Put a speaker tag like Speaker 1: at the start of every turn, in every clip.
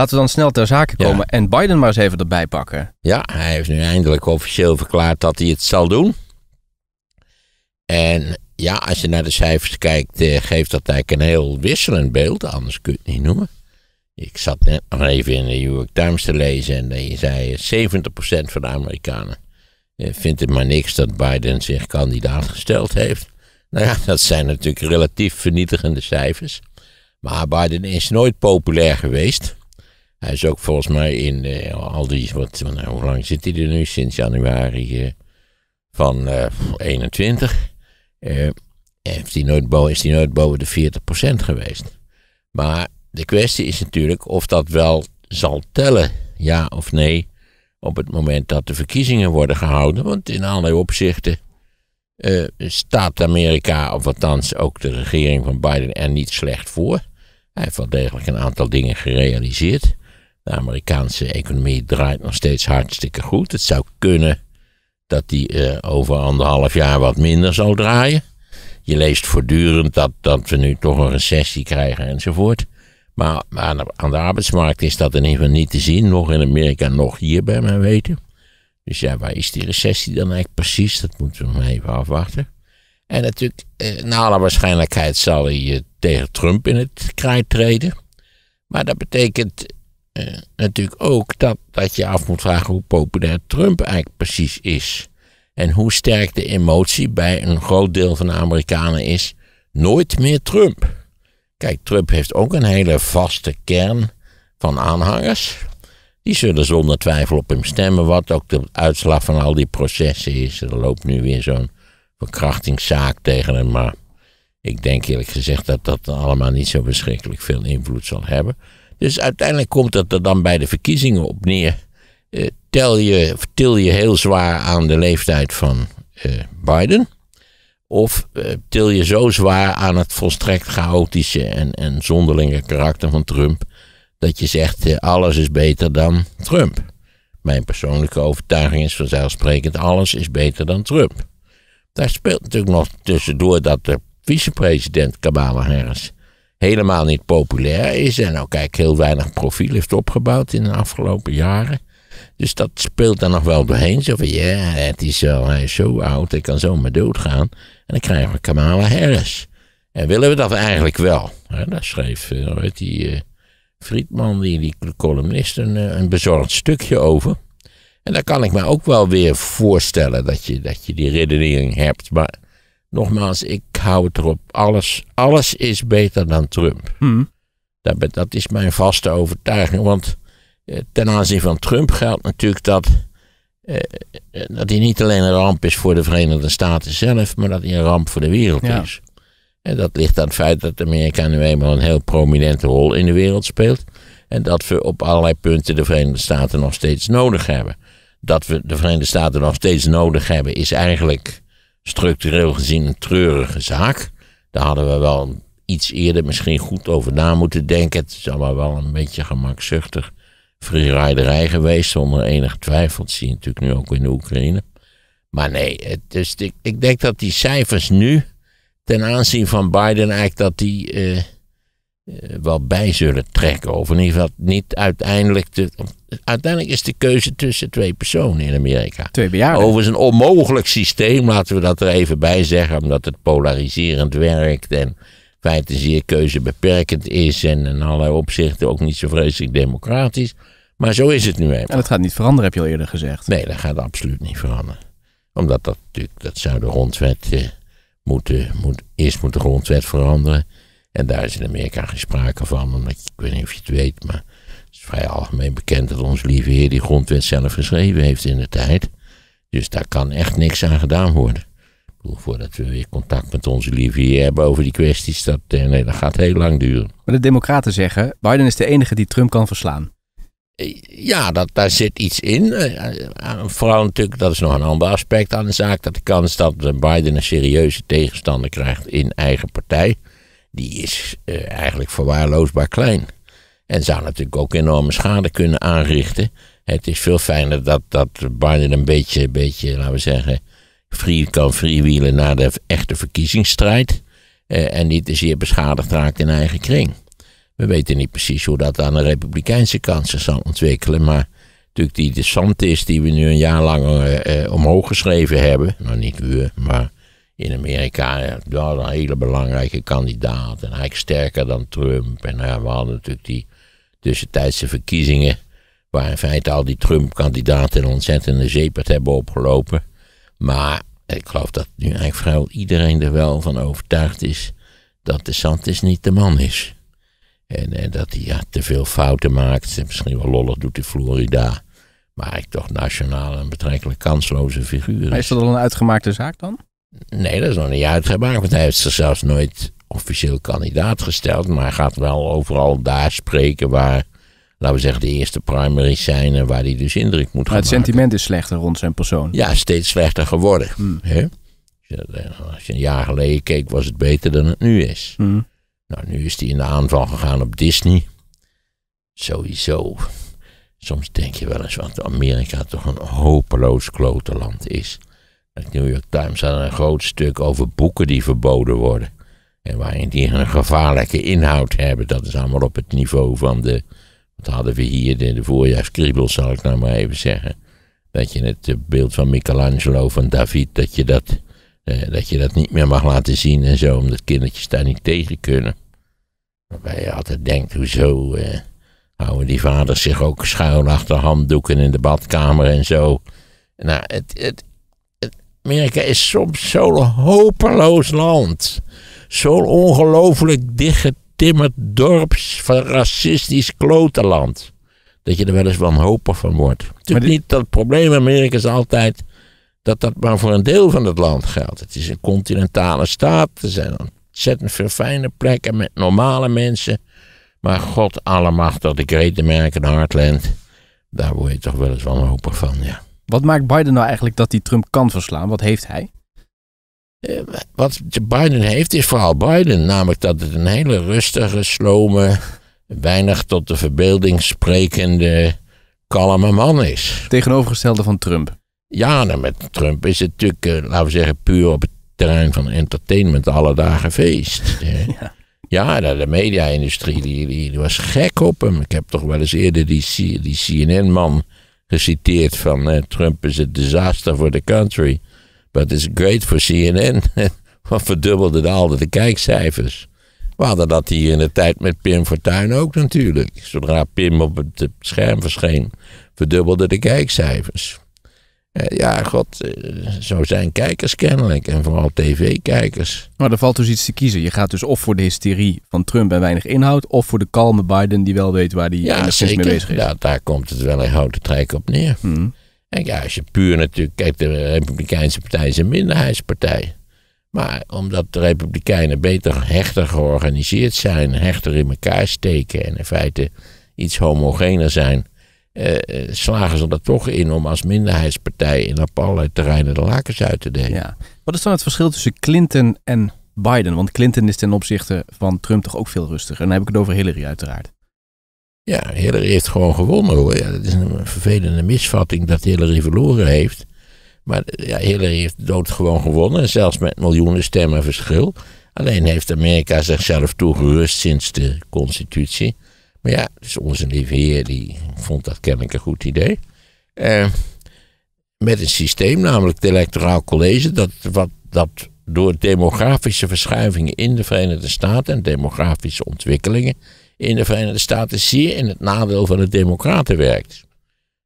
Speaker 1: Laten we dan snel ter zake komen en Biden maar eens even erbij pakken.
Speaker 2: Ja, hij heeft nu eindelijk officieel verklaard dat hij het zal doen. En ja, als je naar de cijfers kijkt, eh, geeft dat eigenlijk een heel wisselend beeld. Anders kun je het niet noemen. Ik zat net nog even in de New York Times te lezen en je zei 70% eh, van de Amerikanen eh, vindt het maar niks dat Biden zich kandidaat gesteld heeft. Nou ja, dat zijn natuurlijk relatief vernietigende cijfers. Maar Biden is nooit populair geweest. Hij is ook volgens mij in eh, al die, wat, nou, hoe lang zit hij er nu? Sinds januari eh, van uh, eh, 21. heeft nooit boven, is hij nooit boven de 40% geweest. Maar de kwestie is natuurlijk of dat wel zal tellen, ja of nee, op het moment dat de verkiezingen worden gehouden. Want in allerlei opzichten staat Amerika, of althans ook de regering van Biden, er niet slecht voor. Hij heeft wel degelijk een aantal dingen gerealiseerd. De Amerikaanse economie draait nog steeds hartstikke goed. Het zou kunnen dat die eh, over anderhalf jaar wat minder zal draaien. Je leest voortdurend dat, dat we nu toch een recessie krijgen enzovoort. Maar aan de, arbeidsmarkt is dat in ieder geval niet te zien. Nog in Amerika, nog hier bij mij weten. Dus ja, waar is die recessie dan eigenlijk precies? Dat moeten we maar even afwachten. En natuurlijk, eh, naar alle waarschijnlijkheid zal hij eh, tegen Trump in het krijt treden. Maar dat betekent eh, natuurlijk ook dat, dat je af moet vragen hoe populair Trump eigenlijk precies is. En hoe sterk de emotie bij een groot deel van de Amerikanen is: nooit meer Trump. Kijk, Trump heeft ook een hele vaste kern van aanhangers. Die zullen zonder twijfel op hem stemmen, wat ook de uitslag van al die processen is. Er loopt nu weer zo'n verkrachtingszaak tegen hem, maar ik denk eerlijk gezegd dat dat allemaal niet zo verschrikkelijk veel invloed zal hebben. Dus uiteindelijk komt dat er dan bij de verkiezingen op neer. Uh, tel je, je heel zwaar aan de leeftijd van eh, Biden? Of uh, til je zo zwaar aan het volstrekt chaotische en, en zonderlinge karakter van Trump? Dat je zegt, alles is beter dan Trump. Mijn persoonlijke overtuiging is vanzelfsprekend, alles is beter dan Trump. Daar speelt natuurlijk nog tussendoor dat de vicepresident Kamala Harris helemaal niet populair is. En ook nou, eigenlijk heel weinig profiel heeft opgebouwd in de afgelopen jaren. Dus dat speelt er nog wel doorheen. Zo van, ja, het is hij zo oud, hij kan zomaar doodgaan. En dan krijgen we Kamala Harris. En willen we dat eigenlijk wel? Ja, daar schreef weet eh, die uh, Friedman, die, die columnist, een, eh, een bezorgd stukje over. En daar kan ik me ook wel weer voorstellen dat je, dat je die redenering hebt. Maar Nogmaals, ik hou het erop. Alles, alles is beter dan Trump. Hmm. Dat, is mijn vaste overtuiging. Want eh, ten aanzien van Trump geldt natuurlijk dat, eh, eh, dat hij niet alleen een ramp is voor de Verenigde Staten zelf, maar dat hij een ramp voor de wereld is. En dat ligt aan het feit dat Amerika nu eenmaal een heel prominente rol in de wereld speelt. En dat we op allerlei punten de Verenigde Staten nog steeds nodig hebben. Dat we de Verenigde Staten nog steeds nodig hebben, is eigenlijk structureel gezien een treurige zaak. Daar hadden we wel iets eerder misschien goed over na moeten denken. Het is allemaal wel een beetje gemakzuchtig freeriderij geweest, zonder enig twijfel. Dat zie je natuurlijk nu ook in de Oekraïne. Maar nee, dus ik, ik denk dat die cijfers nu ten aanzien van Biden eigenlijk dat die. Eh, eh, wel bij zullen trekken. Of in ieder geval niet uiteindelijk. uiteindelijk is de keuze tussen twee personen in Amerika. Twee bejaarden. Overigens een onmogelijk systeem, laten we dat er even bij zeggen, omdat het polariserend werkt en feiten zeer keuzebeperkend is en in allerlei opzichten ook niet zo vreselijk democratisch. Maar zo is het nu even. En dat gaat niet veranderen, heb je al eerder gezegd. Nee, dat gaat absoluut niet veranderen. Omdat dat natuurlijk, dat zou de grondwet eh, moeten, moet, eerst moet de grondwet veranderen. En daar is in Amerika geen sprake van, omdat ik weet niet of je het weet, maar het is vrij algemeen bekend dat onze lieve Heer die grondwet zelf geschreven heeft in de tijd. Dus daar kan echt niks aan gedaan worden. Ik voordat we weer contact met onze lieve Heer hebben over die kwesties, dat, eh, nee, dat gaat heel lang duren. Maar de Democraten zeggen: Biden is de enige die Trump kan verslaan. Eh, ja, dat, daar zit iets in. Eh, vooral natuurlijk, dat is nog een ander aspect aan de zaak, dat de kans dat Biden een serieuze tegenstander krijgt in eigen partij die is eh, eigenlijk verwaarloosbaar klein. En zou natuurlijk ook enorme schade kunnen aanrichten. Het is veel fijner dat, dat Biden een beetje, beetje, laten we zeggen, free, kan freewheelen naar de echte verkiezingsstrijd. Eh, en niet te zeer beschadigd raakt in eigen kring. We weten niet precies hoe dat aan de republikeinse kant zou zal ontwikkelen, maar natuurlijk die de is die we nu een jaar lang uh, omhoog geschreven hebben, nou niet we, maar in Amerika ja, een hele belangrijke kandidaat. En eigenlijk sterker dan Trump. En nou we hadden natuurlijk die tussentijdse verkiezingen. Waar in feite al die Trump-kandidaten een ontzettende zeepert hebben opgelopen. Maar ik geloof dat nu eigenlijk vrijwel iedereen er wel van overtuigd is. dat de Santis niet de man is. En, dat hij ja, te veel fouten maakt. Misschien wel lollig doet in Florida. Maar ik toch nationaal een betrekkelijk kansloze figuur is. is
Speaker 1: dat al een uitgemaakte zaak dan?
Speaker 2: Nee, dat is nog niet uitgemaakt, want hij heeft zichzelf nooit officieel kandidaat gesteld. Maar hij gaat wel overal daar spreken waar, laten we zeggen, de eerste primaries zijn en waar hij dus indruk moet maken. gaan. het sentiment
Speaker 1: is slechter rond zijn persoon.
Speaker 2: Ja, steeds slechter geworden. Hmm. Eh, als je een jaar geleden keek, was het beter dan het nu is. Hmm. Nou, nu is hij in de aanval gegaan op Disney. Sowieso. Soms denk je wel eens wat Amerika toch een hopeloos klotenland is. Het New York Times had een groot stuk over boeken die verboden worden. En waarin die een gevaarlijke inhoud hebben. Dat is allemaal op het niveau van de. Wat hadden we hier, de, de voorjaarskriebels, zal ik nou maar even zeggen. Dat je het eh, beeld van Michelangelo, van David, dat je dat, eh, dat, je dat niet meer mag laten zien en zo, omdat kindertjes daar niet tegen kunnen. Waarbij je altijd denkt, hoezo eh, houden die vaders zich ook schuil achter handdoeken in de badkamer en zo. Nou, het, het, Amerika is soms zo'n hopeloos land. Zo'n ongelooflijk dichtgetimmerd dorps van racistisch klotenland. Dat je er wel eens wanhopig van wordt. Natuurlijk niet dat het probleem in Amerika is altijd dat dat maar voor een deel van het land geldt. Het is een continentale staat. Er zijn ontzettend veel fijne plekken met normale mensen. Maar god allemachtig, de Great
Speaker 1: American Heartland. Daar word je toch wel eens wanhopig van, ja. Wat maakt Biden nou eigenlijk dat hij Trump kan verslaan? Wat heeft hij? Eh, wat Biden heeft is vooral
Speaker 2: Biden, namelijk dat het een hele rustige, slome, weinig tot de verbeelding sprekende, kalme man is. Tegenovergestelde van Trump. Ja, nou, met Trump is het natuurlijk, eh, laten we zeggen, puur op het terrein van entertainment alle dagen feest. ja. Ja, nou, de, media-industrie die, was gek op hem. Ik heb toch wel eens eerder die, die CNN-man geciteerd van eh, Trump is a disaster for the country, but it's great for CNN. Wat verdubbelde al de kijkcijfers. We hadden dat hier in de tijd met Pim Fortuyn ook natuurlijk. Zodra Pim op het eh, scherm verscheen, verdubbelde de kijkcijfers. Eh, ja, god, eh, zo zijn kijkers kennelijk. En vooral tv-kijkers.
Speaker 1: Maar er valt dus iets te kiezen. Je gaat dus of voor de hysterie van Trump en weinig inhoud... of voor de kalme Biden die wel weet waar hij ja, mee bezig is. Ja, daar komt het wel een houten trek op neer. Hmm. En ja, als je puur natuurlijk... kijkt,
Speaker 2: de Republikeinse Partij is een minderheidspartij. Maar omdat de Republikeinen beter, hechter georganiseerd zijn... hechter in elkaar steken en in feite iets
Speaker 1: homogener zijn... Eh, eh, slagen ze er toch in om als minderheidspartij in op allerlei terreinen de lakens uit te delen. Ja. Wat is dan het verschil tussen Clinton en Biden? Want Clinton is ten opzichte van Trump toch ook veel rustiger. En dan heb ik het over Hillary uiteraard. Ja, Hillary heeft gewoon gewonnen hoor. Ja, dat is een vervelende misvatting dat Hillary verloren heeft.
Speaker 2: Maar ja, Hillary heeft dood gewoon gewonnen. Zelfs met miljoenen stemmen verschil. Alleen heeft Amerika zichzelf toegerust sinds de constitutie. Maar ja, dus onze lieve heer die vond dat kennelijk een goed idee. Eh, met een systeem, namelijk het electoraal college, dat, wat, dat door demografische verschuivingen in de Verenigde Staten en demografische ontwikkelingen in de Verenigde Staten zeer in het nadeel van de Democraten werkt.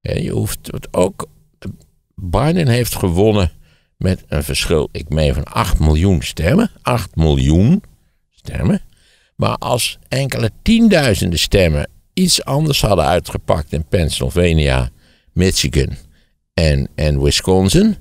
Speaker 2: Eh, je hoeft het ook. Biden heeft gewonnen met een verschil, ik meen van 8 miljoen stemmen. 8 miljoen stemmen. Maar als enkele tienduizenden stemmen iets anders hadden uitgepakt in Pennsylvania, Michigan en, en Wisconsin,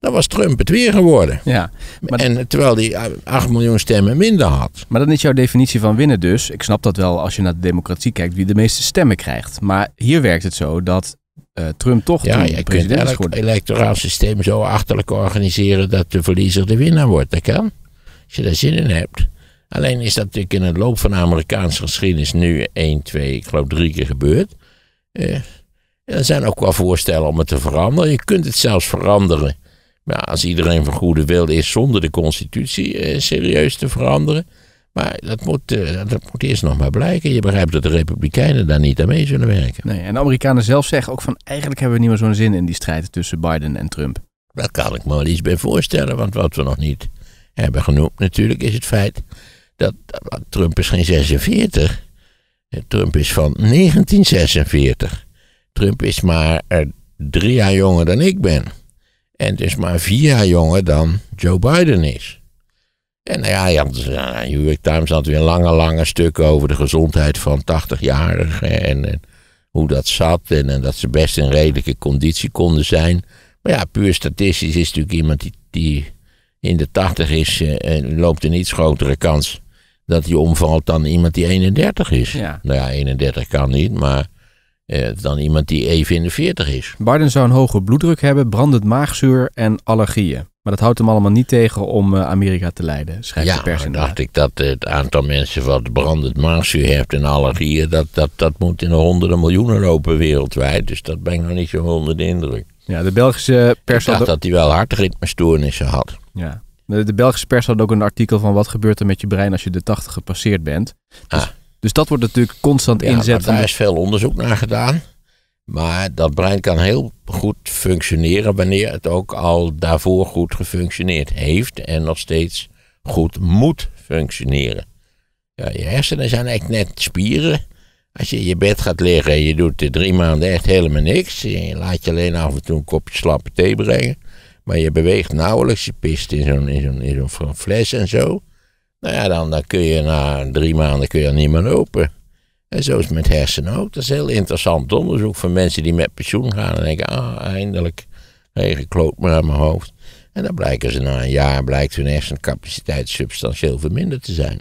Speaker 1: dan was Trump het weer geworden. Ja, maar... En terwijl hij 8 eh, miljoen stemmen minder had. Maar dan is jouw definitie van winnen dus. Ik snap dat wel als je naar de democratie kijkt, wie de meeste stemmen krijgt. Maar hier werkt het zo dat eh, Trump toch ja, president kunt Je Het electoraal systeem zo
Speaker 2: achterlijk organiseren dat de verliezer de winnaar wordt. Dat kan. Als je daar zin in hebt. Alleen is dat natuurlijk in het loop van de Amerikaanse geschiedenis nu één, twee, ik geloof drie keer gebeurd. Uh, er zijn ook wel voorstellen om het te veranderen. Je kunt het zelfs veranderen. Maar als iedereen van goede wil is zonder de constitutie eh, serieus te veranderen.
Speaker 1: Maar dat moet, eh, dat moet eerst nog maar blijken. Je begrijpt dat de Republikeinen daar niet aan mee zullen werken. Nee, en de Amerikanen zelf zeggen ook van eigenlijk hebben we niet meer zo'n zin in die strijd tussen Biden en Trump. Daar kan ik me wel iets bij voorstellen, want wat we nog niet hebben genoemd natuurlijk is het feit
Speaker 2: dat, Trump is geen 46. Eh, Trump is van 1946. Trump is maar eh, drie jaar jonger dan ik ben. En het is maar vier jaar jonger dan Joe Biden is. En nou ja, ja, eh, New York Times had weer lange, lange stukken over de gezondheid van 80-jarigen. En, hoe dat zat en, dat ze best in redelijke conditie konden zijn. Maar ja, puur statistisch is natuurlijk iemand die, die in de 80 is, en loopt een iets grotere kans dat hij omvalt dan iemand die 31 is. Nou ja, 31 kan niet, maar eh, dan iemand die even in de 40 is.
Speaker 1: Biden zou een hoge bloeddruk hebben, brandend maagzuur en allergieën. Maar dat houdt hem allemaal niet tegen om eh, Amerika te leiden, schrijft de pers. Ja, dacht
Speaker 2: ik dat het aantal mensen wat brandend maagzuur heeft en allergieën, dat, dat, dat moet in de honderden miljoenen lopen wereldwijd. Dus dat ben ik nog niet zo onder de indruk. Ja, de Belgische pers... Ik dacht dat hij wel hartritmestoornissen had.
Speaker 1: Ja. De Belgische pers had ook een artikel van wat gebeurt er met je brein als je de 80 gepasseerd bent. Dus, ah. dus dat wordt natuurlijk constant ja, inzet. Daar is
Speaker 2: veel onderzoek naar gedaan. Maar dat brein kan heel goed functioneren wanneer het ook al daarvoor goed gefunctioneerd heeft en nog steeds goed moet functioneren. Ja, je hersenen zijn echt net spieren. Als je in je bed gaat liggen en je doet drie maanden echt helemaal niks, je laat je alleen af en toe een kopje slappe thee brengen, maar je beweegt nauwelijks, je pist in zo'n fles en zo. Nou ja, dan, dan kun je na drie maanden kun je niet meer lopen. En zo is het met hersenen ook. Dat is heel interessant onderzoek van mensen die met pensioen gaan en denken, ah, eindelijk, regen kloot me aan mijn hoofd. En dan blijken ze na een jaar, blijkt hun hersencapaciteit substantieel verminderd te zijn.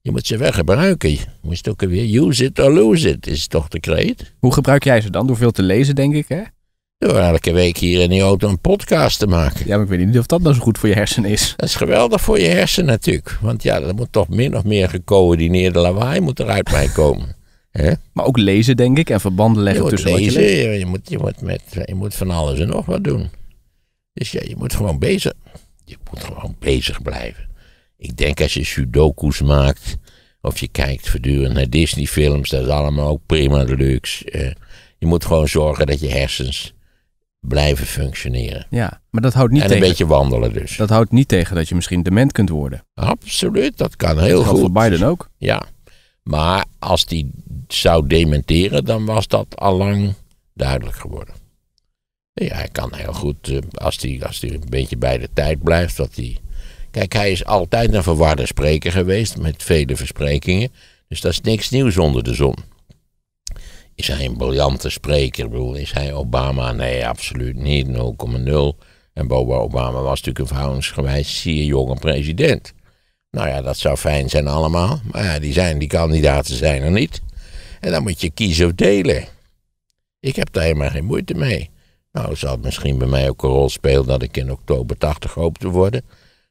Speaker 2: Je moet ze wel gebruiken. Je moet het ook weer use it or lose it, is toch de kreet.
Speaker 1: Hoe gebruik jij ze dan? Door veel te lezen, denk ik, hè? Door elke week hier in die auto een podcast te maken. Ja, maar ik weet niet of dat nou zo goed voor je hersenen is. Dat is geweldig voor je hersenen natuurlijk. Want ja, er moet toch
Speaker 2: min of meer gecoördineerde lawaai moet eruit uit mij komen. He? Maar ook lezen, denk ik, en verbanden leggen je tussen lezen, wat je leest. Je moet, je, moet met, je moet van alles en nog wat doen. Dus ja, je moet gewoon bezig. Je moet gewoon bezig blijven. Ik denk als je sudoku's maakt, of je kijkt voortdurend naar Disney-films, dat is allemaal ook prima luxe. Eh. je moet gewoon zorgen dat je hersens blijven functioneren.
Speaker 1: Ja, maar dat houdt niet en tegen. En een beetje wandelen dus. Dat houdt niet tegen dat je misschien dement kunt worden. Absoluut, dat kan heel dat goed. voor Biden ook. Ja, maar als die zou dementeren, dan was
Speaker 2: dat allang duidelijk geworden. Ja, hij kan heel goed, eh, als hij als een beetje bij de tijd blijft, dat hij... Kijk, hij is altijd een verwarde spreker geweest, met vele versprekingen. Dus dat is niks nieuws onder de zon. Is hij een briljante spreker? Ik bedoel, is hij Obama? Nee, absoluut niet. 0,0. En Boba Obama was natuurlijk een verhoudingsgewijs zeer jonge president. Nou ja, dat zou fijn zijn allemaal. Maar ja, die, zijn, die kandidaten zijn er niet. En dan moet je kiezen of delen. Ik heb daar helemaal geen moeite mee. Nou, zal het misschien bij mij ook een rol spelen dat ik in oktober 80 hoop te worden.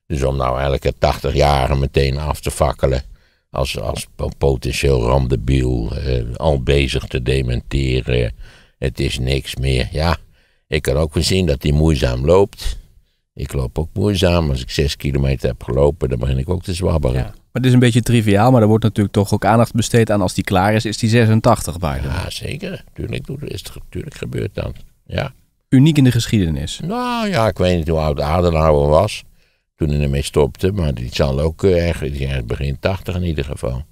Speaker 2: Dus om nou elke 80 jaren meteen af te fakkelen als, als potentieel randenbiel, eh, al bezig te dementeren. Het is niks meer. Ja, ik kan ook wel zien dat hij moeizaam loopt. Ik loop ook moeizaam. Als ik zes kilometer heb gelopen, dan begin ik ook te zwabberen.
Speaker 1: Maar het is een beetje triviaal, maar er wordt natuurlijk toch ook aandacht besteed aan als die klaar is, is die 86 bijna. Ja, zeker. Tuurlijk, is het, tuurlijk gebeurt dat. Ja. Uniek in de geschiedenis. Nou ja, ik weet
Speaker 2: niet hoe oud Adenauer was toen hij ermee stopte. Maar die zal ook eh, ergens, begin tachtig in ieder geval.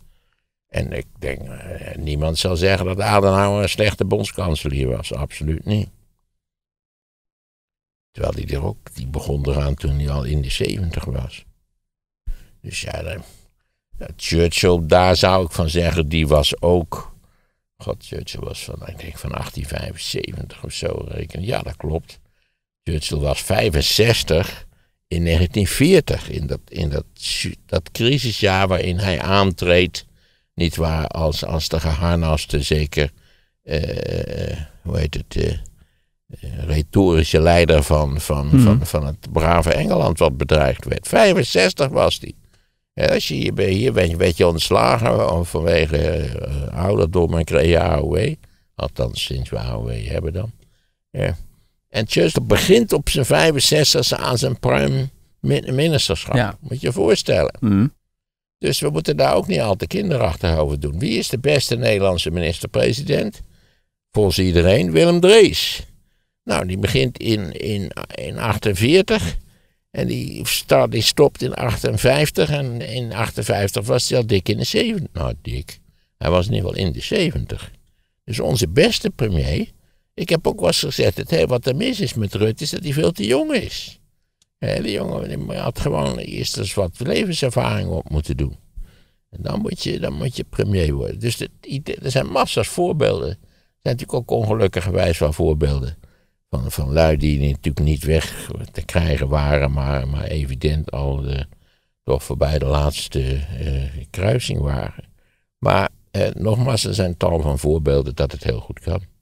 Speaker 2: En ik denk, eh, eh, niemand zal zeggen dat Adenauer een slechte bondskanselier was. Absoluut niet. Terwijl die er ook, die begon eraan toen hij al in de zeventig was. Dus ja, Churchill, daar zou ik van zeggen, die was ook. God, Churchill was van, ik denk van 1875 of zo rekenen. Ja, dat klopt. Churchill was 65 in 1940, in dat, in dat, dat crisisjaar waarin hij aantreedt, niet waar, als, als de geharnaste, zeker, eh, hoe heet het, uh, retorische leider van, van, mhm. van, van het brave Engeland wat bedreigd werd. 65 was hij. Ja, als je hier, hier bent, werd je ontslagen eh, vanwege ouderdom en kreeg je AOW. Althans, sinds we AOW hebben dan. Ja. En Churchill begint op zijn 65 aan zijn prime ministerschap. Moet je je voorstellen. Mhm. Dus we moeten daar ook niet al te kinderachtig over doen. Wie is de beste Nederlandse minister-president? Volgens iedereen Willem Drees. Nou, die begint in, in, in 48 en die, stopt in 58 en in 58 was hij al dik in de 70. Nou, dik. Hij was in ieder geval in de 70. Dus onze beste premier ik heb ook wel eens gezegd dat hey, wat er mis is met Rut is dat hij veel te jong is. die jongen had gewoon eerst eens wat levenservaring op moeten doen. En dan moet je, dan moet je premier worden. Dus er zijn massa's voorbeelden. Er zijn natuurlijk ook ongelukkigerwijs wel voorbeelden. Van, van lui die natuurlijk niet weg te krijgen waren, maar, maar evident al de, toch voorbij de laatste uh,
Speaker 1: kruising waren. Maar uh, nogmaals, er zijn tal van voorbeelden dat het heel goed kan.